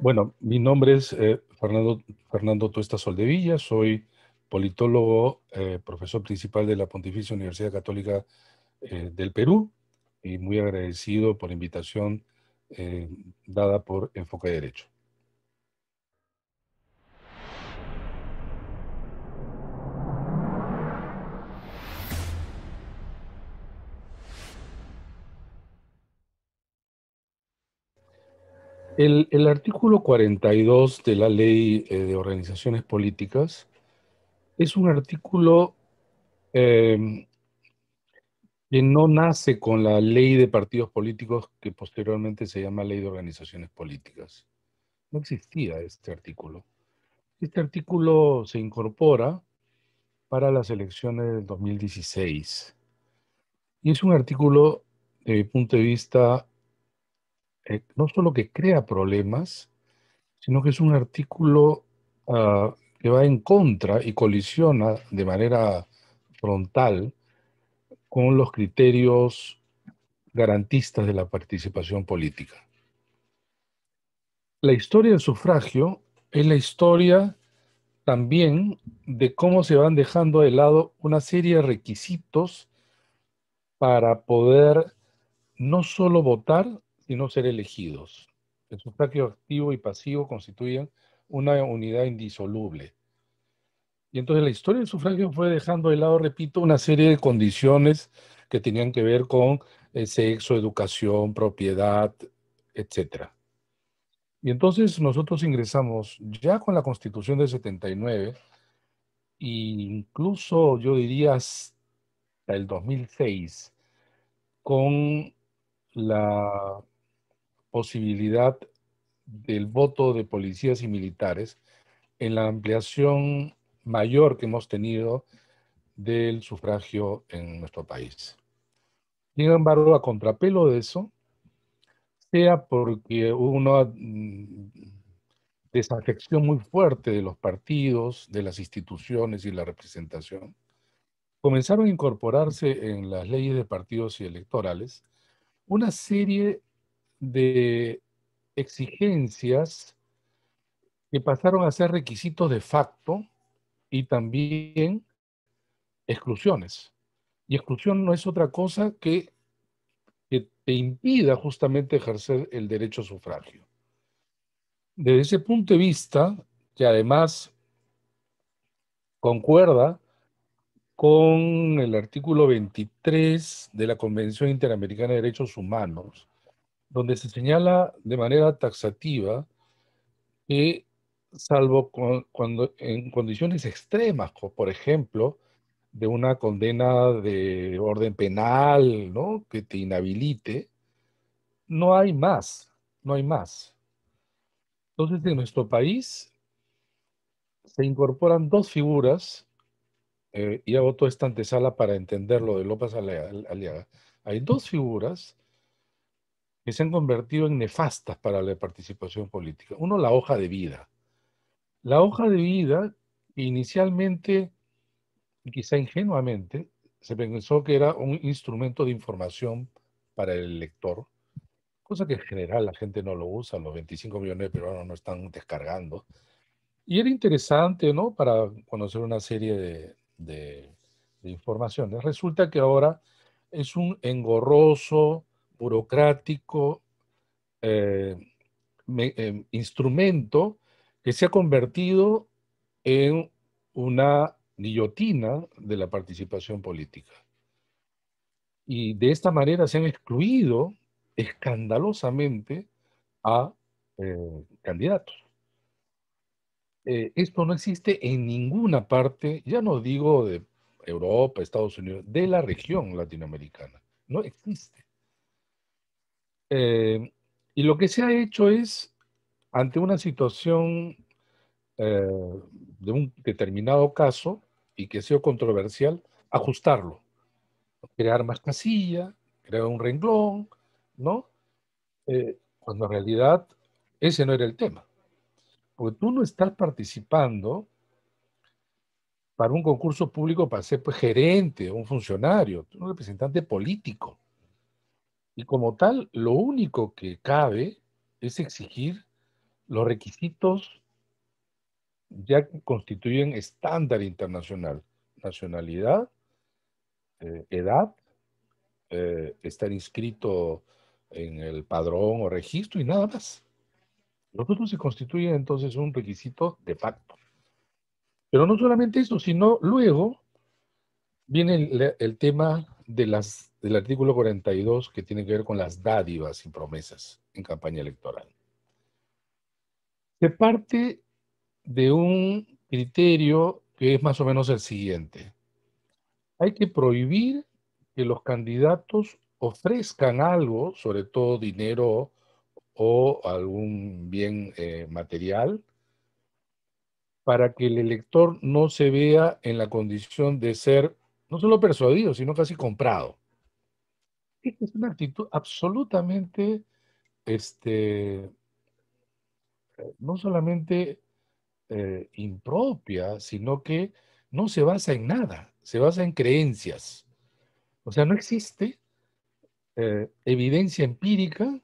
Bueno, mi nombre es eh, Fernando, Tuesta Soldevilla, soy politólogo, eh, profesor principal de la Pontificia Universidad Católica eh, del Perú y muy agradecido por la invitación dada por Enfoque Derecho. El, artículo 42 de la ley eh, de organizaciones políticas es un artículo em, que no nace con la ley de partidos políticos que posteriormente se llama ley de organizaciones políticas. No existía este artículo. Este artículo se incorpora para las elecciones del 2016 y es un artículo, desde mi punto de vista, eh, no solo que crea problemas, sino que es un artículo ah, que va en contra y colisiona de manera frontal con los criterios garantistas de la participación política. La historia del sufragio es la historia también de cómo se van dejando de lado una serie de requisitos para poder no solo votar, y no ser elegidos. El sufragio activo y pasivo constituyen una unidad indisoluble. Y entonces la historia del sufragio fue dejando de lado, repito, una serie de condiciones que tenían que ver con eh, sexo, educación, propiedad, etc. Y entonces nosotros ingresamos ya con la constitución del 79 e incluso yo diría hasta el 2006 con la posibilidad del voto de policías y militares en la ampliación mayor que hemos tenido del sufragio en nuestro país. Sin embargo, a contrapelo de eso, sea porque hubo una mm, desafección muy fuerte de los partidos, de las instituciones y la representación, comenzaron a incorporarse en las leyes de partidos y electorales una serie de exigencias que pasaron a ser requisitos de facto y también exclusiones. Y exclusión no es otra cosa que que te impida justamente ejercer el derecho a sufragio. Desde ese punto de vista, que además concuerda con el artículo 23 de la Convención Interamericana de Derechos Humanos, donde se señala de manera taxativa que salvo cuando en condiciones extremas, como por ejemplo, de una condena de orden penal, ¿no? Que te inhabilite, no hay más, no hay más. Entonces, en nuestro país se incorporan dos figuras, eh, y hago toda esta antesala para entender lo de López Aliaga. Hay dos figuras que se han convertido en nefastas para la participación política. Uno, la hoja de vida. La hoja de vida, inicialmente, quizá ingenuamente, se pensó que era un instrumento de información para el lector, cosa que en general la gente no lo usa, los 25 millones de peruanos no están descargando. Y era interesante, ¿no? Para conocer una serie de, de, de informaciones. Resulta que ahora es un engorroso, burocrático eh, eh, instrumento que se ha convertido en una guillotina de la participación política. Y de esta manera se han excluido escandalosamente a eh, candidatos. esto no existe en ninguna parte, ya no digo de Europa, Estados Unidos, de la región latinoamericana. No existe. Eh, y lo que se ha hecho es, ante una situación eh, de un determinado caso y que ha sido controversial, ajustarlo. Crear más casilla, crear un renglón, ¿no? Eh, cuando en realidad ese no era el tema. Porque tú no estás participando para un concurso público para ser pues, gerente un funcionario, un representante político. Y como tal, lo único que cabe es exigir los requisitos ya que constituyen estándar internacional. Nacionalidad, eh, edad, eh, estar inscrito en el padrón o registro y nada más. Los otros se constituyen entonces un requisito de pacto. Pero no solamente eso, sino luego viene el tema de las, del artículo 42 que tiene que ver con las dádivas y promesas en campaña electoral. Se parte de un criterio que es más o menos el siguiente. Hay que prohibir que los candidatos ofrezcan algo, sobre todo dinero o algún bien eh, material, para que el elector no se vea en la condición de ser no solo persuadido, sino casi comprado. Es una actitud absolutamente, este, eh, no solamente eh, impropia, sino que no se basa en nada, se basa en creencias. O sea, no existe eh, evidencia empírica,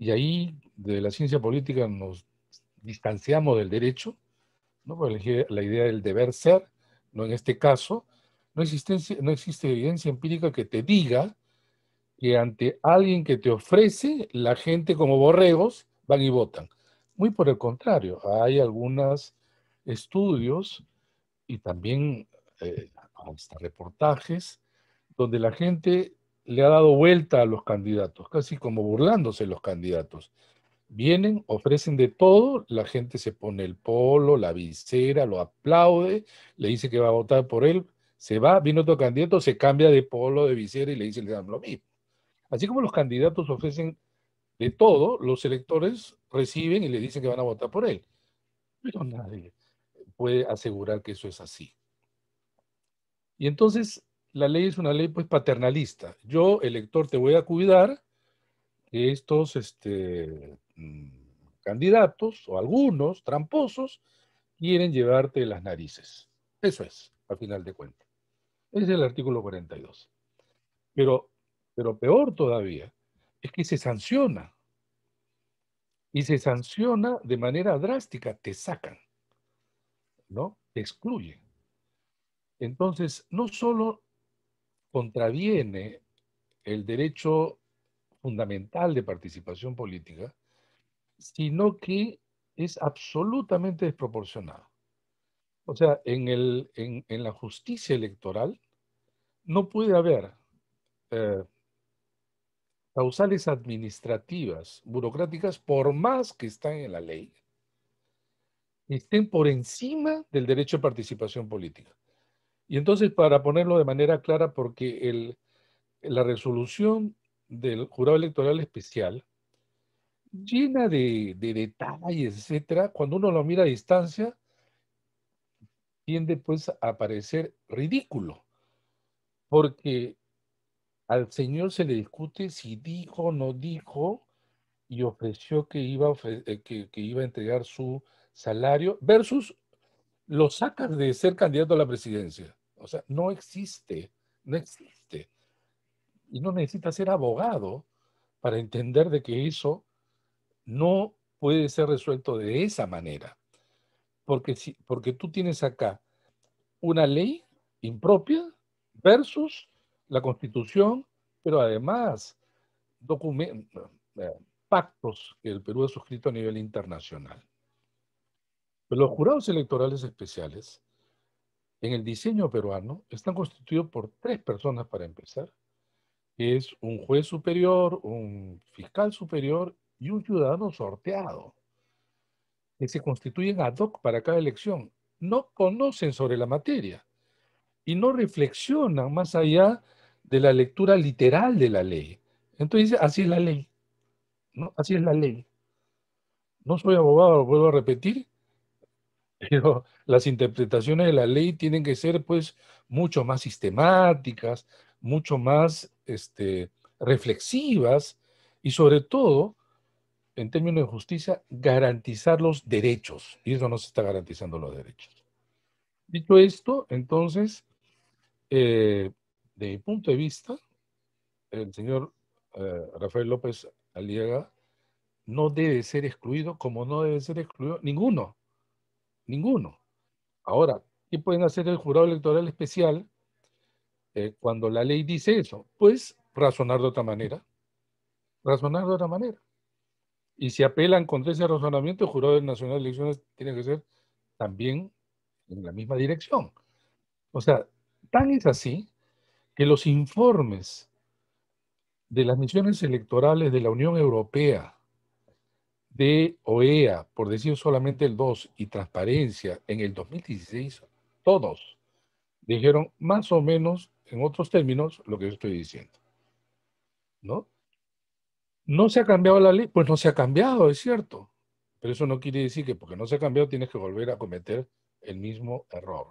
y ahí de la ciencia política nos distanciamos del derecho, ¿no? Por la idea del deber ser, no en este caso, no, no existe evidencia empírica que te diga que ante alguien que te ofrece, la gente como borregos van y votan. Muy por el contrario, hay algunos estudios y también eh, hasta reportajes donde la gente le ha dado vuelta a los candidatos, casi como burlándose los candidatos. Vienen, ofrecen de todo, la gente se pone el polo, la visera, lo aplaude, le dice que va a votar por él, se va, viene otro candidato, se cambia de polo, de visera y le dice, le dan lo mismo. Así como los candidatos ofrecen de todo, los electores reciben y le dicen que van a votar por él. Pero nadie puede asegurar que eso es así. Y entonces la ley es una ley pues paternalista. Yo, elector, te voy a cuidar que estos este, mm, candidatos o algunos tramposos quieren llevarte las narices. Eso es a final de cuentas. Es el artículo 42. Pero, pero peor todavía es que se sanciona. Y se sanciona de manera drástica, te sacan, ¿no? Te excluyen. Entonces, no solo contraviene el derecho fundamental de participación política, sino que es absolutamente desproporcionado. O sea, en, la justicia electoral no puede haber eh, causales administrativas, burocráticas, por más que estén en la ley, estén por encima del derecho a participación política. Y entonces, para ponerlo de manera clara, porque la resolución del jurado electoral especial llena de, de detalles, etcétera, cuando uno lo mira a distancia, tiende pues a parecer ridículo, porque al Señor se le discute si dijo, o no dijo, y ofreció que iba a, eh, que iba a entregar su salario, versus lo sacas de ser candidato a la presidencia. O sea, no existe, no existe. Y no necesita ser abogado para entender de que eso no puede ser resuelto de esa manera porque, porque tú tienes acá una ley impropia versus la constitución, pero además eh, pactos que el Perú ha suscrito a nivel internacional. los jurados electorales especiales en el diseño peruano están constituidos por tres personas para empezar, es un juez superior, un fiscal superior y un ciudadano sorteado que se constituyen ad hoc para cada elección no conocen sobre la materia y no reflexionan más allá de la lectura literal de la ley. Entonces así es la ley. ¿no? Así es la ley. No soy abogado, lo vuelvo a repetir, pero las interpretaciones de la ley tienen que ser pues mucho más sistemáticas, mucho más este, reflexivas y sobre todo en términos de justicia, garantizar los derechos. Y eso no se está garantizando los derechos. Dicho esto, entonces, eh, de mi punto de vista, el señor eh, Rafael López Aliaga no debe ser excluido como no debe ser excluido ninguno. Ninguno. Ahora, ¿qué pueden hacer el jurado electoral especial eh, cuando la ley dice eso? Pues razonar de otra manera. Razonar de otra manera. Y si apelan contra ese razonamiento, el jurado del Nacional de Elecciones tiene que ser también en la misma dirección. O sea, tan es así que los informes de las misiones electorales de la Unión Europea, de OEA, por decir solamente el 2, y Transparencia en el 2016, todos dijeron más o menos, en otros términos, lo que yo estoy diciendo. ¿No? No se ha cambiado la ley, pues no se ha cambiado, es cierto. Pero eso no quiere decir que porque no se ha cambiado tienes que volver a cometer el mismo error.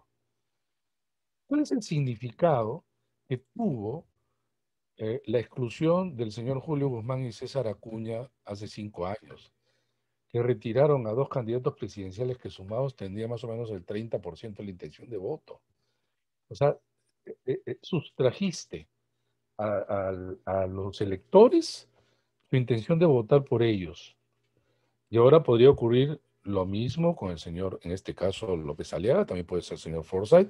¿Cuál es el significado que tuvo eh, la exclusión del señor Julio Guzmán y César Acuña hace cinco años? Que retiraron a dos candidatos presidenciales que sumados tendrían más o menos el 30% de la intención de voto. O sea, eh, eh, sustrajiste a los electores su intención de votar por ellos. Y ahora podría ocurrir lo mismo con el señor, en este caso López Aliaga, también puede ser el señor Forsyth,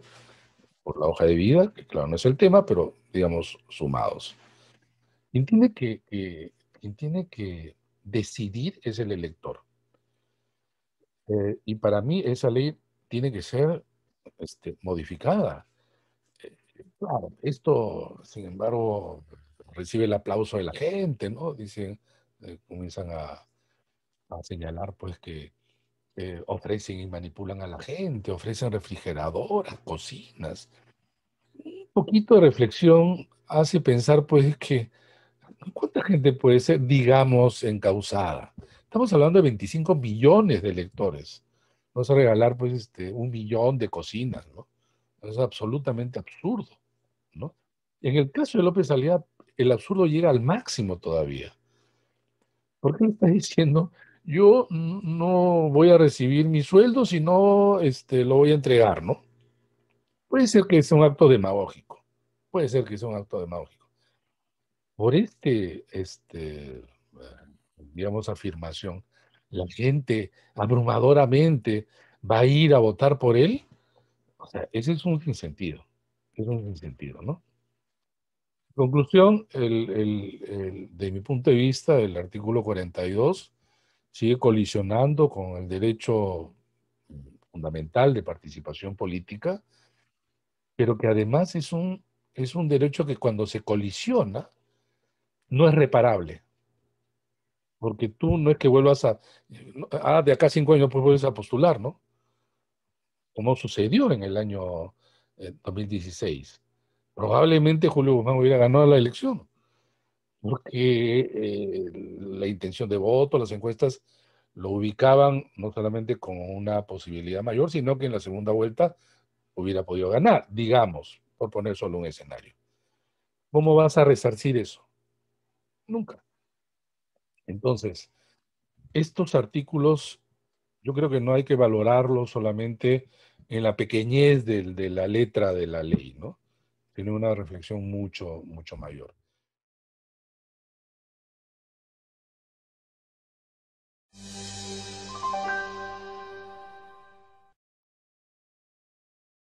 por la hoja de vida, que claro no es el tema, pero digamos sumados. Entiende que, quien tiene que decidir es el elector. Eh, y para mí esa ley tiene que ser este, modificada. Eh, claro, esto, sin embargo, recibe el aplauso de la gente, ¿no? Dicen, eh, comienzan a, señalar pues que eh, ofrecen y manipulan a la gente, ofrecen refrigeradoras, cocinas. Un poquito de reflexión hace pensar pues que ¿cuánta gente puede ser, digamos, encausada? Estamos hablando de 25 millones de lectores. Vamos a regalar pues este, un millón de cocinas, ¿no? Es absolutamente absurdo, ¿no? En el caso de López Aliaga el absurdo llega al máximo todavía. ¿Por qué está diciendo, yo no voy a recibir mi sueldo si no este, lo voy a entregar, ¿no? Puede ser que sea un acto demagógico, puede ser que sea un acto demagógico. Por este, este digamos, afirmación, la gente abrumadoramente va a ir a votar por él. O sea, ese es un sinsentido, es un sinsentido, ¿no? Conclusión, el, de mi punto de vista, el artículo 42 sigue colisionando con el derecho fundamental de participación política, pero que además es un, es un derecho que cuando se colisiona no es reparable. Porque tú no es que vuelvas a... Ah, de acá cinco años pues vuelves a postular, ¿no? Como sucedió en el año 2016. Eh, probablemente Julio Guzmán hubiera ganado la elección, porque eh, la intención de voto, las encuestas lo ubicaban no solamente con una posibilidad mayor, sino que en la segunda vuelta hubiera podido ganar, digamos, por poner solo un escenario. ¿Cómo vas a resarcir eso? Nunca. Entonces, estos artículos yo creo que no hay que valorarlos solamente en la pequeñez de la letra de la ley, ¿no? tiene una reflexión mucho, mucho mayor.